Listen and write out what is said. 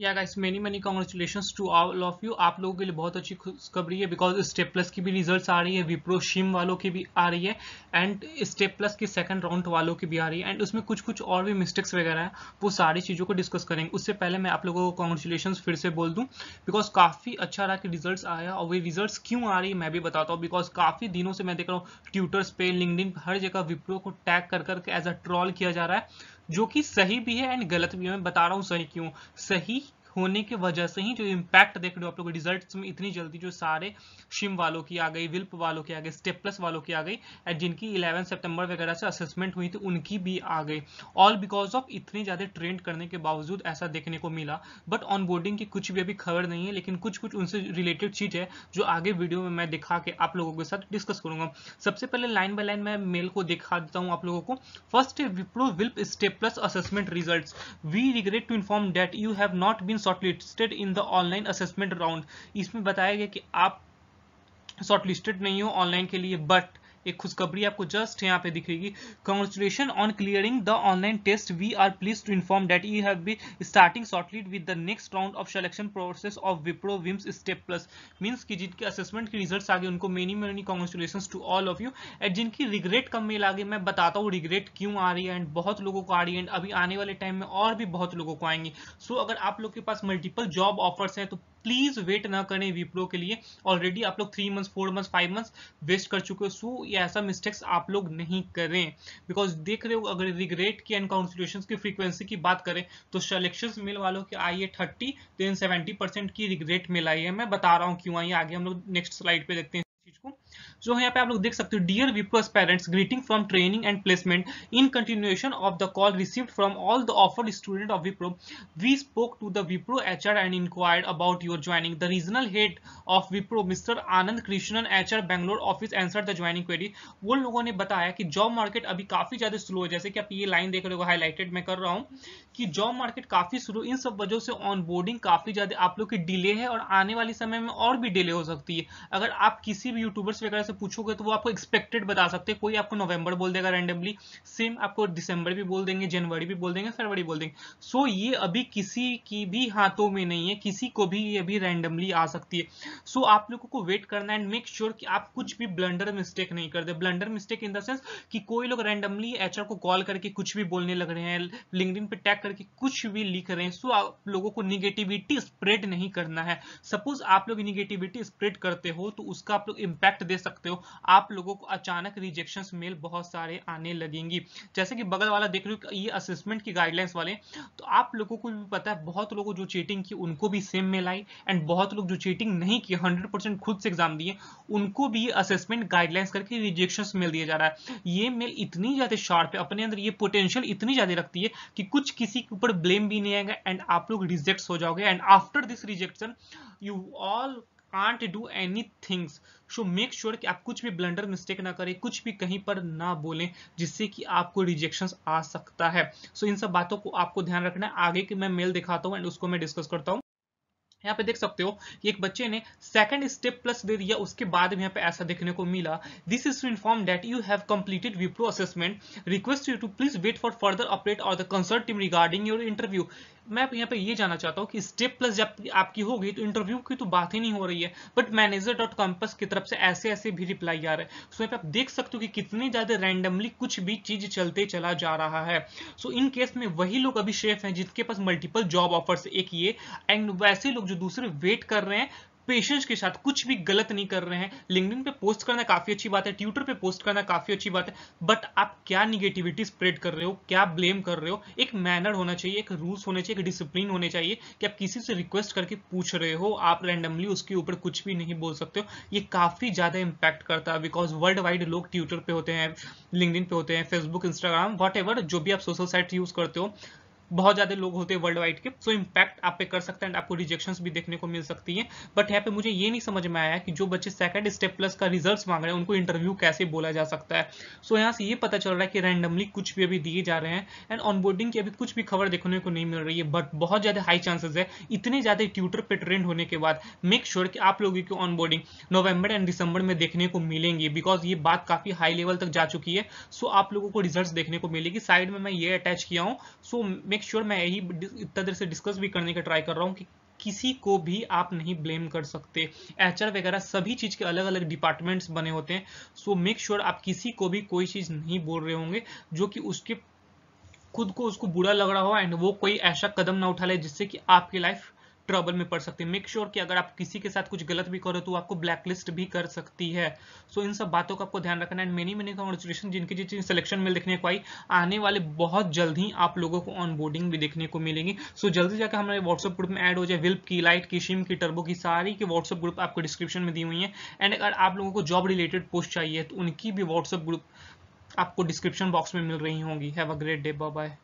या guys many many congratulation to all of you आप लोगों के लिए बहुत अच्छी खुशखबरी है बिकॉज स्टेप प्लस की भी रिजल्ट्स आ रही है विप्रो शिम वालों की भी आ रही है एंड स्टेप प्लस की सेकंड राउंड वालों की भी आ रही है एंड उसमें कुछ कुछ और भी मिस्टेक्स वगैरह है वो सारी चीज़ों को डिस्कस करेंगे उससे पहले मैं आप लोगों को कॉन्ग्रेचुलेशन फिर से बोल दूँ बिकॉज काफ़ी अच्छा रहा कि रिजल्ट आया और वे रिजल्ट क्यों आ रही है मैं भी बताता हूँ बिकॉज काफ़ी दिनों से मैं देख रहा हूँ ट्विटर्स पे लिंकडिन हर जगह विप्रो को टैग कर करके एज अ ट्रॉल किया जा रहा है जो कि सही भी है एंड गलत भी है मैं बता रहा हूँ सही क्यों सही होने की वजह से ही जो इम्पैक्ट देख रहे हो आप लोग रिजल्ट में इतनी जल्दी जो सारे शिम वालों की आ गई विल्प वालों की आ गई स्टेपलस वालों की आ गई एंड जिनकी इलेवन सेप्टेम्बर वगैरह से असेसमेंट हुई थी उनकी भी आ गई ऑल बिकॉज ऑफ इतने ज़्यादा ट्रेंड करने के बावजूद ऐसा देखने को मिला बट ऑन बोर्डिंग की कुछ भी अभी खबर नहीं है लेकिन कुछ कुछ उनसे रिलेटेड चीज़ है जो आगे वीडियो में मैं दिखा के आप लोगों के साथ डिस्कस करूंगा सबसे पहले लाइन बाय लाइन मैं मेल को दिखा देता हूँ आप लोगों को first Wipro WILP step plus assessment result we regret to inform that you have not been shortlisted in the online assessment round इसमें बताया गया कि आप शॉर्टलिस्टेड नहीं हो ऑनलाइन के लिए बट एक खुशखबरी आपको जस्ट यहाँ पे दिखेगी congratulation on clearing the online test we are please to inform that you have be starting shortlisted with the next round of selection process of Wipro विम्स स्टेप प्लस मीन्स की जिनके असेसमेंट के रिजल्ट आ गए उनको many many congratulation to all of you and जिनकी regret कम mail आगे मैं बताता हूँ रिग्रेट क्यों आ रही है एंड बहुत लोगों को आ रही है एंड अभी आने वाले टाइम में और भी बहुत लोगों को आएंगी सो so, अगर आप लोग के पास मल्टीपल जॉब ऑफर्स हैं तो प्लीज वेट ना करें विप्रो के लिए ऑलरेडी आप लोग three months four months five months waste कर चुके हो सो ये ऐसा मिस्टेक्स आप लोग नहीं करें बिकॉज देख रहे हो अगर रिग्रेट की एंड काउंसिलेशन की फ्रीक्वेंसी की बात करें तो सलेक्शन मेल वालों की आई है थर्टी देन सेवेंटी परसेंट की रिग्रेट मिल आई है मैं बता रहा हूँ क्यों आई आगे हम लोग नेक्स्ट स्लाइड पे देखते हैं जो है यहाँ पे आप लोग देख सकते हो dear Wipro's parents greeting from training and placement in continuation of the call received from all the offered student of Wipro we spoke to the Wipro H and inquired about your joining the regional head of Wipro mister Anand Krishnan H R Bangalore office answer the joining query वो लोगों ने बताया कि job market अभी काफी ज्यादा slow है जैसे कि आप ये लाइन देख रहे हो हाईलाइटेड मैं कर रहा हूँ कि जॉब मार्केट काफी स्लो इन सब वजह से ऑनबोर्डिंग काफी ज्यादा आप लोग की डिले है और आने वाले समय में और भी डिले हो सकती है अगर आप किसी भी यूट्यूबर्स वगैरह से पूछोगे तो वो आपको एक्सपेक्टेड बता सकते हैं कोई आपको नवंबर बोल देगा रैंडमली सेम आपको दिसंबर भी बोल देंगे जनवरी भी बोल देंगे फरवरी बोल देंगे सो so, ये अभी किसी की भी हाथों में नहीं है किसी को भी ये अभी रैंडमली आ सकती है सो so, आप लोगों को वेट करना एंड मेक श्योर कि आप कुछ भी ब्लंडर मिस्टेक नहीं कर दे blunder mistake in the sense कि कोई लोग रैंडमली एच को कॉल करके कुछ भी बोलने लग रहे हैं लिंकडिन पे टैग करके कुछ भी लिख रहे हैं सो so, आप लोगों को निगेटिविटी स्प्रेड नहीं करना है सपोज आप लोग निगेटिविटी स्प्रेड करते हो तो उसका आप लोग इम्पैक्ट दे सकते सकते हो आप लोगों को अचानक रिजेक्शन मेल बहुत सारे आने लगेंगी जैसे कि बगल वाला देख रहे हो ये असिस्मेंट की गाइडलाइंस वाले तो आप लोगों को भी पता है बहुत लोगों जो चीटिंग की उनको भी सेम मेल आई एंड बहुत लोग जो चीटिंग नहीं की हंड्रेड खुद से एग्जाम दिए उनको भी असेसमेंट गाइडलाइंस करके रिजेक्शन मेल दिया जा रहा है ये मेल इतनी ज्यादा शार्प है अपने अंदर ये पोटेंशियल इतनी ज्यादा रखती है कि कुछ किसी के ऊपर ब्लेम भी नहीं आएगा एंड आप लोग रिजेक्ट हो जाओगे and after this rejection you all can't do any things so make sure कि आप कुछ भी ब्लंडर मिस्टेक ना करें कुछ भी कहीं पर ना बोलें जिससे कि आपको रिजेक्शन आ सकता है सो so, इन सब बातों को आपको ध्यान रखना है आगे की मैं मेल दिखाता हूँ एंड उसको मैं डिस्कस करता हूँ यहाँ पे देख सकते हो कि एक बच्चे ने सेकंड स्टेप प्लस दे दिया उसके बाद भी यहाँ पे ऐसा देखने को मिला this is to inform that you have completed Wipro assessment request you to please wait for further update और the concerned team regarding your interview मैं यहाँ पे ये जानना चाहता हूँ कि स्टेप प्लस जब आपकी गई तो इंटरव्यू की तो बात ही नहीं हो रही है बट मैनेजर डॉट कॉम्पस की तरफ से ऐसे ऐसे भी रिप्लाई आ रहा है सो यहाँ पे आप देख सकते हो कि कितने ज़्यादा रैंडमली कुछ भी चीज़ चलते चला जा रहा है सो इन केस में वही लोग अभी शेफ हैं जिनके पास मल्टीपल जॉब ऑफर्स एक ये एंड वैसे लोग जो दूसरे वेट कर रहे हैं पेशेंस के साथ कुछ भी गलत नहीं कर रहे हैं लिंकडिन पे पोस्ट करना काफी अच्छी बात है ट्विटर पे पोस्ट करना काफी अच्छी बात है बट आप क्या निगेटिविटी स्प्रेड कर रहे हो क्या ब्लेम कर रहे हो एक मैनर होना चाहिए एक रूल्स होने चाहिए एक डिसिप्लिन होने चाहिए कि आप किसी से रिक्वेस्ट करके पूछ रहे हो आप रैंडमली उसके ऊपर कुछ भी नहीं बोल सकते हो ये काफी ज्यादा इंपैक्ट करता है बिकॉज वर्ल्ड वाइड लोग ट्विटर पे होते हैं लिंकडिन पे होते हैं फेसबुक इंस्टाग्राम वट जो भी आप सोशल साइट यूज करते हो बहुत ज्यादा लोग होते हैं वर्ल्ड वाइड के सो so इम्पैक्ट आप पे कर सकते हैं एंड आपको रिजेक्शन भी देखने को मिल सकती है बट यहाँ पे मुझे ये नहीं समझ में आया कि जो बच्चे सेकंड स्टेप प्लस का रिजल्ट मांग रहे हैं उनको इंटरव्यू कैसे बोला जा सकता है सो so यहाँ से ये पता चल रहा है कि रैंडमली कुछ भी अभी दिए जा रहे हैं एंड ऑनबोर्डिंग की अभी कुछ भी खबर देखने को नहीं मिल रही है बट बहुत ज्यादा हाई चांसेस है इतने ज्यादा ट्यूटर पे ट्रेंड होने के बाद मेक श्योर sure कि आप लोगों की ऑनबोर्डिंग नवंबर एंड दिसंबर में देखने को मिलेंगी बिकॉज ये बात काफी हाई लेवल तक जा चुकी है सो आप लोगों को रिजल्ट देखने को मिलेगी साइड में मैं ये अटैच किया हूँ सो मेक श्योर sure मैं यही तरह से डिस्कस भी करने का ट्राई कर रहा हूँ कि किसी को भी आप नहीं ब्लेम कर सकते एच वगैरह सभी चीज़ के अलग अलग डिपार्टमेंट्स बने होते हैं सो मेक श्योर आप किसी को भी कोई चीज़ नहीं बोल रहे होंगे जो कि उसके खुद को उसको बुरा लग रहा हो एंड वो कोई ऐसा कदम ना उठा ले जिससे कि आपकी लाइफ ट्रबल में पड़ सकते हैं मेक श्योर कि अगर आप किसी के साथ कुछ गलत भी करो तो आपको ब्लैकलिस्ट भी कर सकती है सो so, इन सब बातों का आपको ध्यान रखना है मेनी मेनी कॉन्ग्रेचुलेशन जिनकी जिस सिलेक्शन मिल देखने को आई आने वाले बहुत जल्द ही आप लोगों को ऑन बोर्डिंग भी देखने को मिलेंगी सो so, जल्दी जाकर हमारे व्हाट्सएप ग्रुप में एड हो जाए विल्प की लाइट की शिम की टर्बो की सारी की व्हाट्सअप ग्रुप आपको डिस्क्रिप्शन में दी हुई है एंड अगर आप लोगों को जॉब रिलेटेड पोस्ट चाहिए तो उनकी भी व्हाट्सएप ग्रुप आपको डिस्क्रिप्शन बॉक्स में मिल रही होंगी have a great day bye